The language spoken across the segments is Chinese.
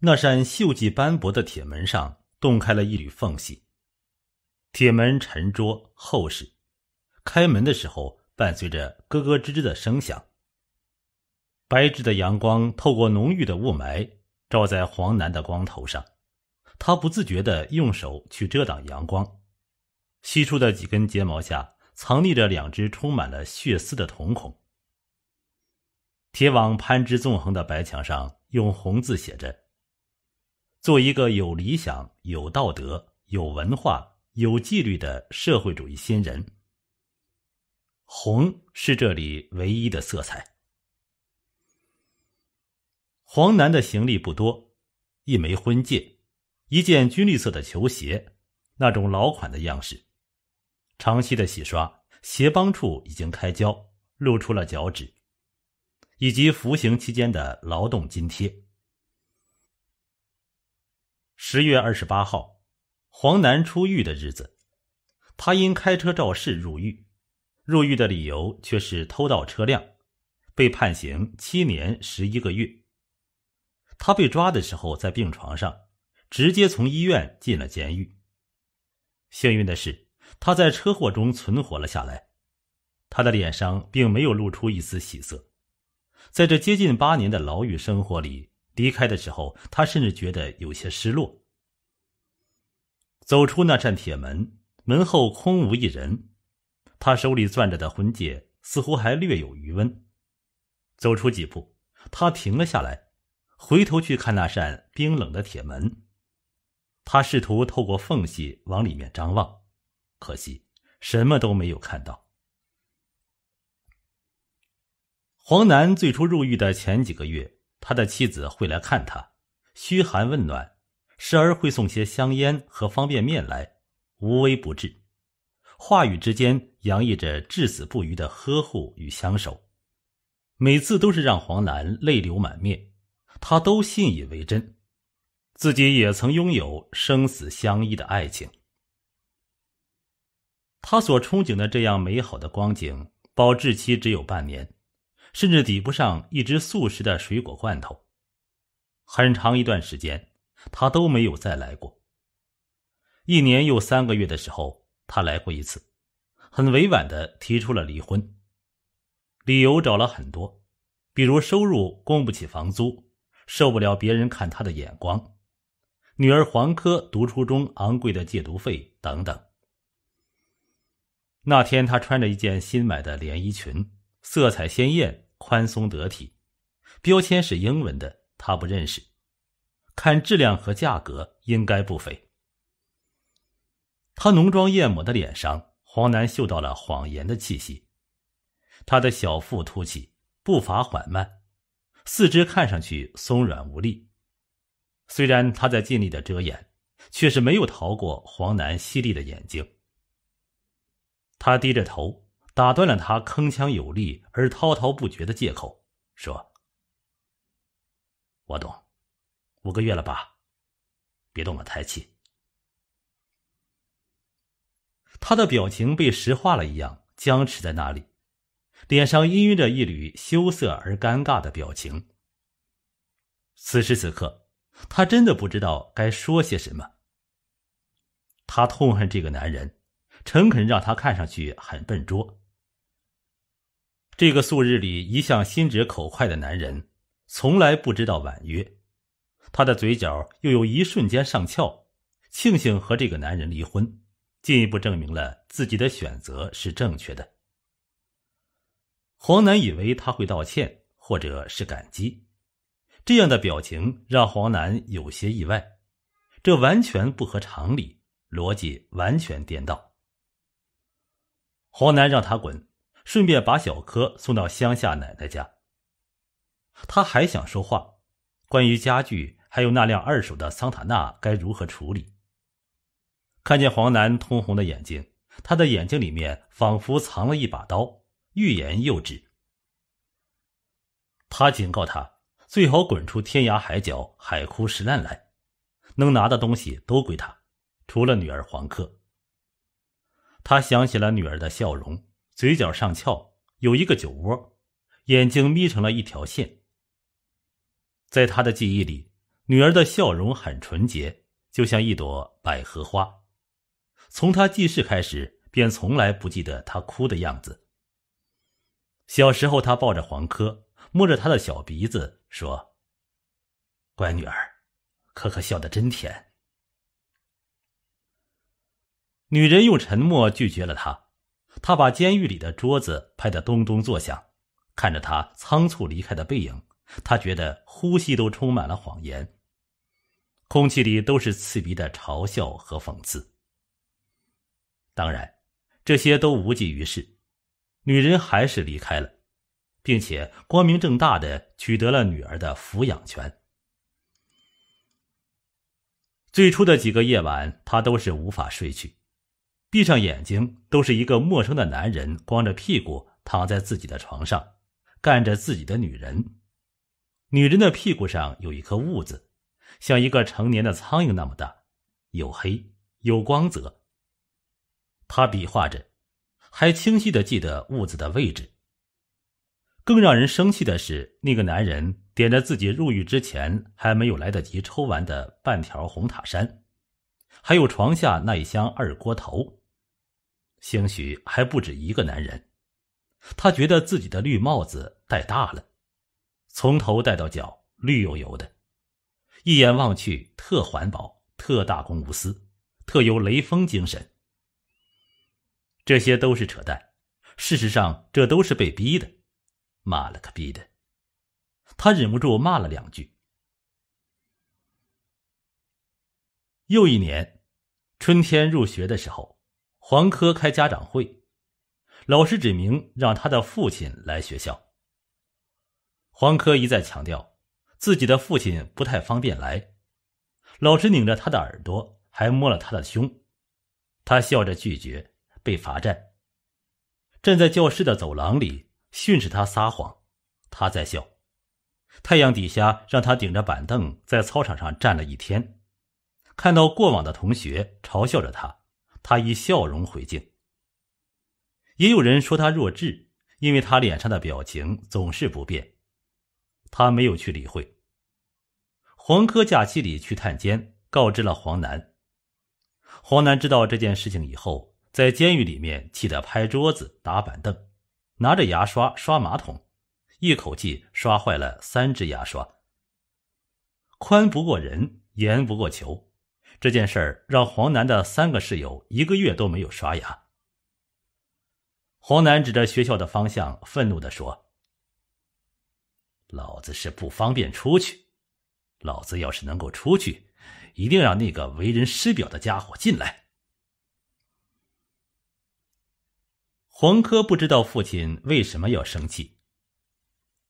那扇锈迹斑驳的铁门上洞开了一缕缝隙，铁门沉着厚实，开门的时候伴随着咯咯吱吱的声响。白炽的阳光透过浓郁的雾霾照在黄楠的光头上，他不自觉地用手去遮挡阳光，稀疏的几根睫毛下藏匿着两只充满了血丝的瞳孔。铁网攀枝纵横的白墙上用红字写着。做一个有理想、有道德、有文化、有纪律的社会主义新人。红是这里唯一的色彩。黄楠的行李不多，一枚婚戒，一件军绿色的球鞋，那种老款的样式。长期的洗刷，鞋帮处已经开胶，露出了脚趾，以及服刑期间的劳动津贴。十月二十八号，黄南出狱的日子。他因开车肇事入狱，入狱的理由却是偷盗车辆，被判刑七年十一个月。他被抓的时候在病床上，直接从医院进了监狱。幸运的是，他在车祸中存活了下来，他的脸上并没有露出一丝喜色。在这接近八年的牢狱生活里。离开的时候，他甚至觉得有些失落。走出那扇铁门，门后空无一人。他手里攥着的魂戒似乎还略有余温。走出几步，他停了下来，回头去看那扇冰冷的铁门。他试图透过缝隙往里面张望，可惜什么都没有看到。黄楠最初入狱的前几个月。他的妻子会来看他，嘘寒问暖，时而会送些香烟和方便面来，无微不至，话语之间洋溢着至死不渝的呵护与相守。每次都是让黄楠泪流满面，他都信以为真，自己也曾拥有生死相依的爱情。他所憧憬的这样美好的光景，保质期只有半年。甚至抵不上一只素食的水果罐头。很长一段时间，他都没有再来过。一年又三个月的时候，他来过一次，很委婉的提出了离婚，理由找了很多，比如收入供不起房租，受不了别人看他的眼光，女儿黄科读初中，昂贵的借读费等等。那天，他穿着一件新买的连衣裙，色彩鲜艳。宽松得体，标签是英文的，他不认识。看质量和价格，应该不菲。他浓妆艳抹的脸上，黄楠嗅到了谎言的气息。他的小腹凸起，步伐缓慢，四肢看上去松软无力。虽然他在尽力的遮掩，却是没有逃过黄楠犀利的眼睛。他低着头。打断了他铿锵有力而滔滔不绝的借口，说：“我懂，五个月了吧？别动了胎气。”他的表情被石化了一样僵持在那里，脸上氤氲着一缕羞涩而尴尬的表情。此时此刻，他真的不知道该说些什么。他痛恨这个男人，诚恳让他看上去很笨拙。这个素日里一向心直口快的男人，从来不知道婉约。他的嘴角又有一瞬间上翘，庆幸和这个男人离婚，进一步证明了自己的选择是正确的。黄楠以为他会道歉，或者是感激，这样的表情让黄楠有些意外，这完全不合常理，逻辑完全颠倒。黄楠让他滚。顺便把小柯送到乡下奶奶家。他还想说话，关于家具还有那辆二手的桑塔纳该如何处理。看见黄楠通红的眼睛，他的眼睛里面仿佛藏了一把刀，欲言又止。他警告他，最好滚出天涯海角，海枯石烂来，能拿的东西都归他，除了女儿黄克。他想起了女儿的笑容。嘴角上翘，有一个酒窝，眼睛眯成了一条线。在他的记忆里，女儿的笑容很纯洁，就像一朵百合花。从他记事开始，便从来不记得她哭的样子。小时候，他抱着黄珂，摸着他的小鼻子，说：“乖女儿，可可笑得真甜。”女人用沉默拒绝了他。他把监狱里的桌子拍得咚咚作响，看着他仓促离开的背影，他觉得呼吸都充满了谎言，空气里都是刺鼻的嘲笑和讽刺。当然，这些都无济于事，女人还是离开了，并且光明正大的取得了女儿的抚养权。最初的几个夜晚，他都是无法睡去。闭上眼睛，都是一个陌生的男人，光着屁股躺在自己的床上，干着自己的女人。女人的屁股上有一颗痦子，像一个成年的苍蝇那么大，有黑有光泽。他比划着，还清晰的记得痦子的位置。更让人生气的是，那个男人点着自己入狱之前还没有来得及抽完的半条红塔山，还有床下那一箱二锅头。兴许还不止一个男人，他觉得自己的绿帽子戴大了，从头戴到脚，绿油油的，一眼望去特环保、特大公无私、特有雷锋精神。这些都是扯淡，事实上这都是被逼的。妈了个逼的！他忍不住骂了两句。又一年，春天入学的时候。黄科开家长会，老师指名让他的父亲来学校。黄科一再强调自己的父亲不太方便来，老师拧着他的耳朵，还摸了他的胸，他笑着拒绝，被罚站，站在教室的走廊里训斥他撒谎，他在笑。太阳底下让他顶着板凳在操场上站了一天，看到过往的同学嘲笑着他。他以笑容回敬。也有人说他弱智，因为他脸上的表情总是不变。他没有去理会。黄科假期里去探监，告知了黄南。黄南知道这件事情以后，在监狱里面气得拍桌子、打板凳，拿着牙刷刷马桶，一口气刷坏了三只牙刷。宽不过人，严不过球。这件事儿让黄南的三个室友一个月都没有刷牙。黄楠指着学校的方向，愤怒地说：“老子是不方便出去，老子要是能够出去，一定让那个为人师表的家伙进来。”黄科不知道父亲为什么要生气，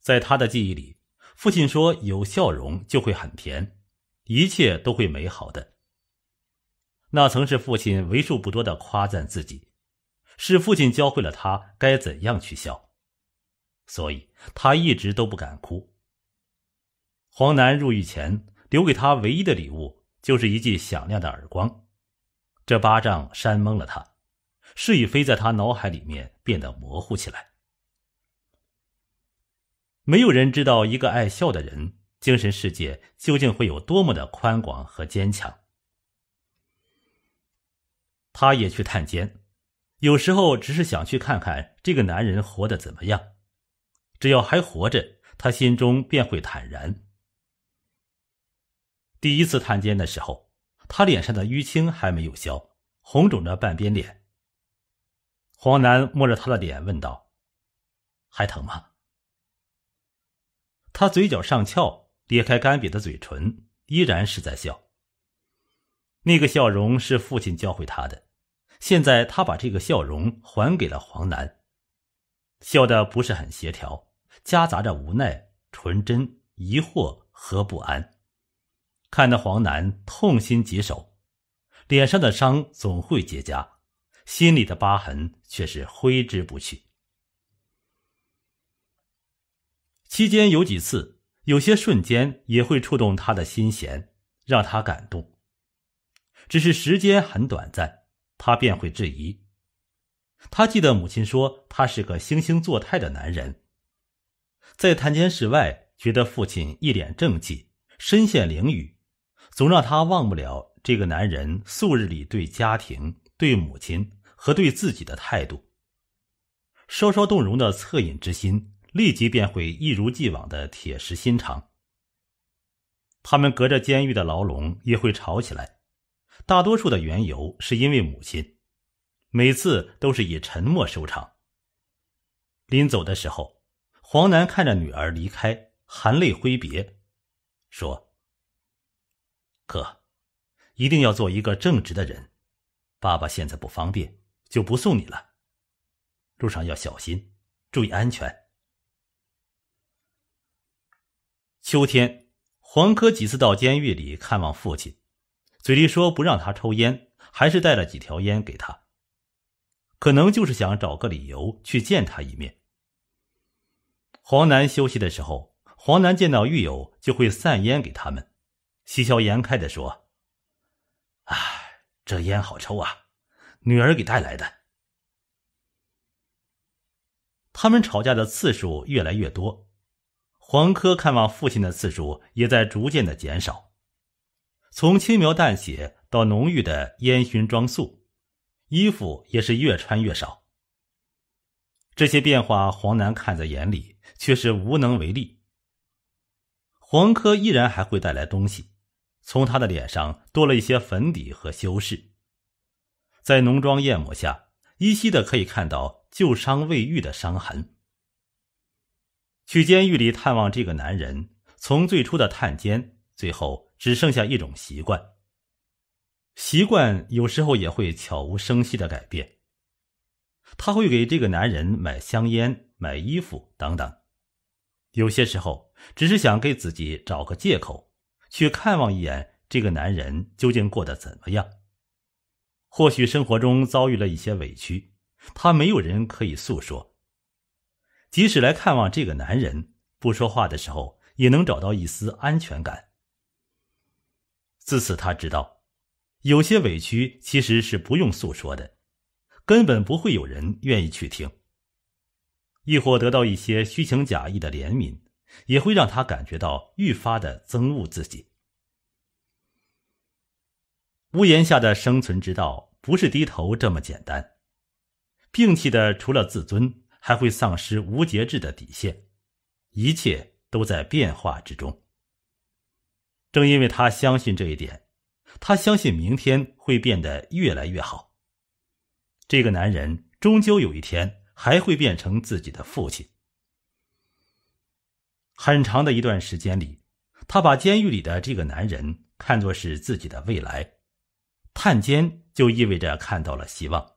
在他的记忆里，父亲说：“有笑容就会很甜，一切都会美好的。”那曾是父亲为数不多的夸赞自己，是父亲教会了他该怎样去笑，所以他一直都不敢哭。黄楠入狱前留给他唯一的礼物就是一记响亮的耳光，这巴掌扇懵了他，是与非在他脑海里面变得模糊起来。没有人知道一个爱笑的人精神世界究竟会有多么的宽广和坚强。他也去探监，有时候只是想去看看这个男人活得怎么样。只要还活着，他心中便会坦然。第一次探监的时候，他脸上的淤青还没有消，红肿着半边脸。黄楠摸着他的脸问道：“还疼吗？”他嘴角上翘，裂开干瘪的嘴唇，依然是在笑。那个笑容是父亲教会他的，现在他把这个笑容还给了黄楠，笑的不是很协调，夹杂着无奈、纯真、疑惑和不安，看得黄楠痛心疾首。脸上的伤总会结痂，心里的疤痕却是挥之不去。期间有几次，有些瞬间也会触动他的心弦，让他感动。只是时间很短暂，他便会质疑。他记得母亲说他是个惺惺作态的男人，在谈间室外觉得父亲一脸正气，身陷囹圄，总让他忘不了这个男人素日里对家庭、对母亲和对自己的态度。稍稍动容的恻隐之心，立即便会一如既往的铁石心肠。他们隔着监狱的牢笼也会吵起来。大多数的缘由是因为母亲，每次都是以沉默收场。临走的时候，黄楠看着女儿离开，含泪挥别，说：“哥，一定要做一个正直的人。爸爸现在不方便，就不送你了。路上要小心，注意安全。”秋天，黄科几次到监狱里看望父亲。嘴里说不让他抽烟，还是带了几条烟给他，可能就是想找个理由去见他一面。黄楠休息的时候，黄楠见到狱友就会散烟给他们，喜笑颜开的说：“啊，这烟好抽啊，女儿给带来的。”他们吵架的次数越来越多，黄科看望父亲的次数也在逐渐的减少。从轻描淡写到浓郁的烟熏妆素，衣服也是越穿越少。这些变化黄楠看在眼里，却是无能为力。黄科依然还会带来东西，从他的脸上多了一些粉底和修饰，在浓妆艳抹下，依稀的可以看到旧伤未愈的伤痕。去监狱里探望这个男人，从最初的探监，最后。只剩下一种习惯，习惯有时候也会悄无声息的改变。她会给这个男人买香烟、买衣服等等，有些时候只是想给自己找个借口，去看望一眼这个男人究竟过得怎么样。或许生活中遭遇了一些委屈，他没有人可以诉说，即使来看望这个男人不说话的时候，也能找到一丝安全感。自此，他知道，有些委屈其实是不用诉说的，根本不会有人愿意去听。亦或得到一些虚情假意的怜悯，也会让他感觉到愈发的憎恶自己。屋檐下的生存之道，不是低头这么简单。摒弃的除了自尊，还会丧失无节制的底线。一切都在变化之中。正因为他相信这一点，他相信明天会变得越来越好。这个男人终究有一天还会变成自己的父亲。很长的一段时间里，他把监狱里的这个男人看作是自己的未来，探监就意味着看到了希望。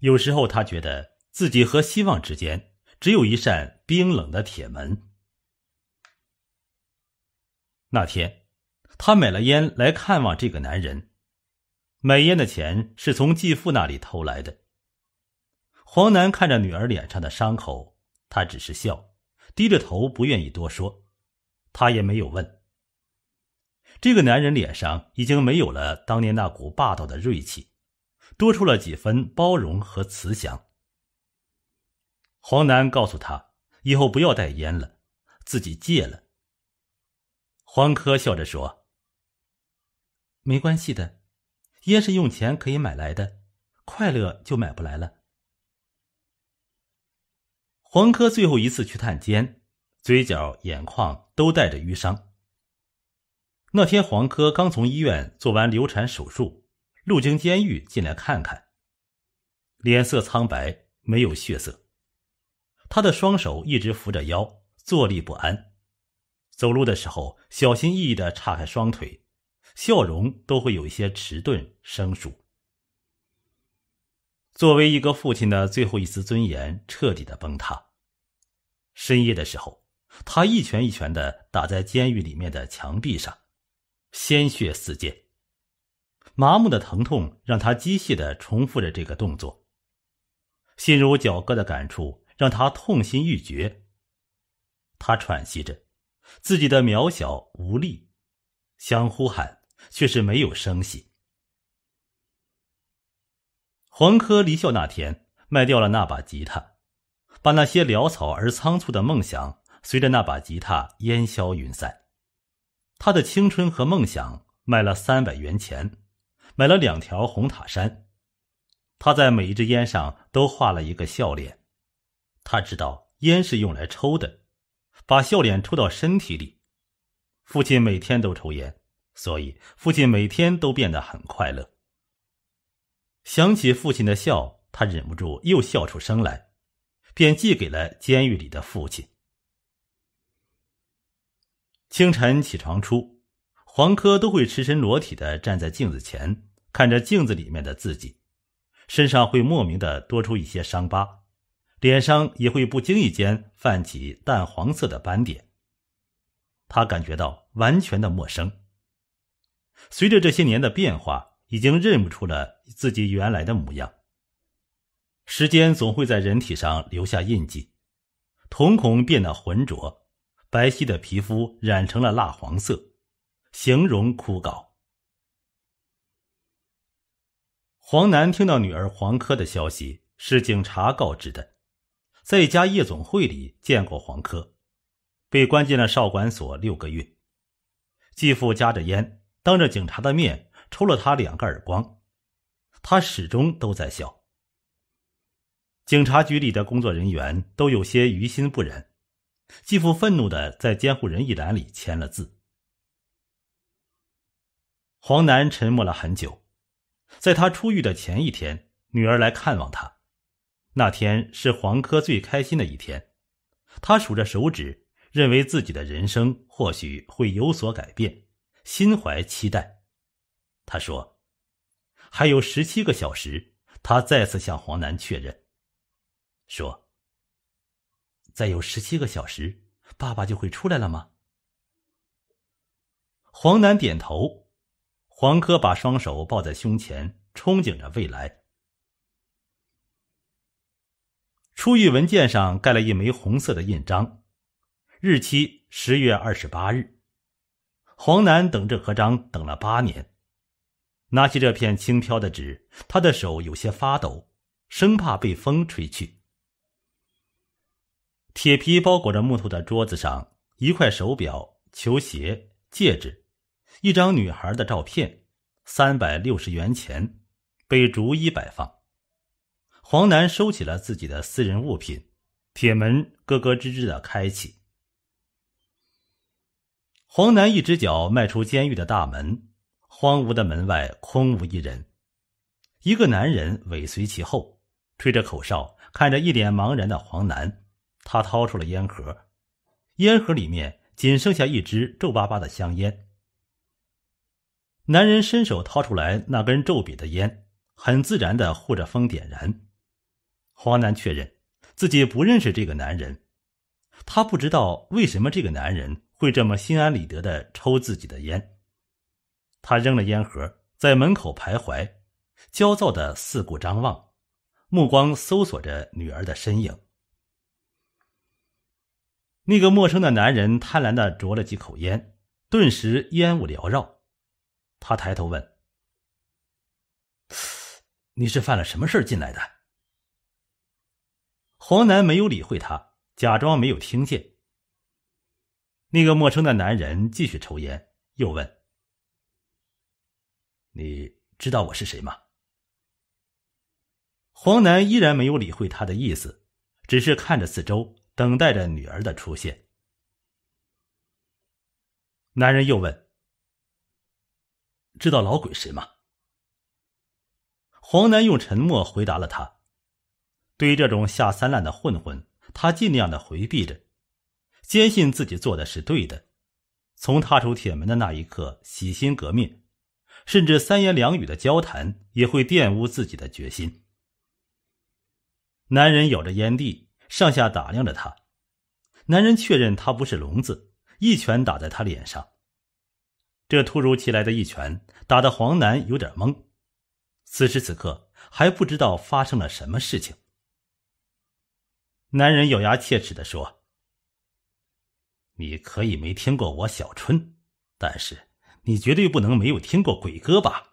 有时候，他觉得自己和希望之间只有一扇冰冷的铁门。那天，他买了烟来看望这个男人。买烟的钱是从继父那里偷来的。黄楠看着女儿脸上的伤口，他只是笑，低着头不愿意多说。他也没有问。这个男人脸上已经没有了当年那股霸道的锐气，多出了几分包容和慈祥。黄楠告诉他，以后不要带烟了，自己戒了。黄科笑着说：“没关系的，烟是用钱可以买来的，快乐就买不来了。”黄科最后一次去探监，嘴角、眼眶都带着淤伤。那天，黄科刚从医院做完流产手术，路经监狱进来看看，脸色苍白，没有血色，他的双手一直扶着腰，坐立不安。走路的时候小心翼翼的岔开双腿，笑容都会有一些迟钝生疏。作为一个父亲的最后一丝尊严彻底的崩塌。深夜的时候，他一拳一拳的打在监狱里面的墙壁上，鲜血四溅。麻木的疼痛让他机械的重复着这个动作。心如绞割的感触让他痛心欲绝。他喘息着。自己的渺小无力，想呼喊，却是没有声息。黄科离校那天，卖掉了那把吉他，把那些潦草而仓促的梦想，随着那把吉他烟消云散。他的青春和梦想卖了三百元钱，买了两条红塔山。他在每一支烟上都画了一个笑脸。他知道烟是用来抽的。把笑脸抽到身体里，父亲每天都抽烟，所以父亲每天都变得很快乐。想起父亲的笑，他忍不住又笑出声来，便寄给了监狱里的父亲。清晨起床初，黄科都会赤身裸体的站在镜子前，看着镜子里面的自己，身上会莫名的多出一些伤疤。脸上也会不经意间泛起淡黄色的斑点。他感觉到完全的陌生。随着这些年的变化，已经认不出了自己原来的模样。时间总会在人体上留下印记，瞳孔变得浑浊，白皙的皮肤染成了蜡黄色，形容枯槁。黄楠听到女儿黄珂的消息，是警察告知的。在一家夜总会里见过黄科，被关进了少管所六个月。继父夹着烟，当着警察的面抽了他两个耳光，他始终都在笑。警察局里的工作人员都有些于心不忍。继父愤怒的在监护人一栏里签了字。黄楠沉默了很久，在他出狱的前一天，女儿来看望他。那天是黄科最开心的一天，他数着手指，认为自己的人生或许会有所改变，心怀期待。他说：“还有十七个小时。”他再次向黄南确认，说：“再有十七个小时，爸爸就会出来了吗？”黄南点头。黄科把双手抱在胸前，憧憬着未来。出狱文件上盖了一枚红色的印章，日期十月二十八日。黄楠等这合章等了八年，拿起这片轻飘的纸，他的手有些发抖，生怕被风吹去。铁皮包裹着木头的桌子上，一块手表、球鞋、戒指，一张女孩的照片，三百六十元钱，被逐一摆放。黄楠收起了自己的私人物品，铁门咯咯吱吱的开启。黄楠一只脚迈出监狱的大门，荒芜的门外空无一人。一个男人尾随其后，吹着口哨，看着一脸茫然的黄楠，他掏出了烟盒，烟盒里面仅剩下一支皱巴巴的香烟。男人伸手掏出来那根皱瘪的烟，很自然的护着风点燃。黄楠确认自己不认识这个男人，他不知道为什么这个男人会这么心安理得的抽自己的烟。他扔了烟盒，在门口徘徊，焦躁的四顾张望，目光搜索着女儿的身影。那个陌生的男人贪婪的啄了几口烟，顿时烟雾缭绕。他抬头问：“你是犯了什么事进来的？”黄楠没有理会他，假装没有听见。那个陌生的男人继续抽烟，又问：“你知道我是谁吗？”黄楠依然没有理会他的意思，只是看着四周，等待着女儿的出现。男人又问：“知道老鬼谁吗？”黄楠用沉默回答了他。对于这种下三滥的混混，他尽量的回避着，坚信自己做的是对的。从踏出铁门的那一刻，洗心革面，甚至三言两语的交谈也会玷污自己的决心。男人咬着烟蒂，上下打量着他。男人确认他不是聋子，一拳打在他脸上。这突如其来的一拳，打得黄楠有点懵。此时此刻还不知道发生了什么事情。男人咬牙切齿地说：“你可以没听过我小春，但是你绝对不能没有听过鬼哥吧。”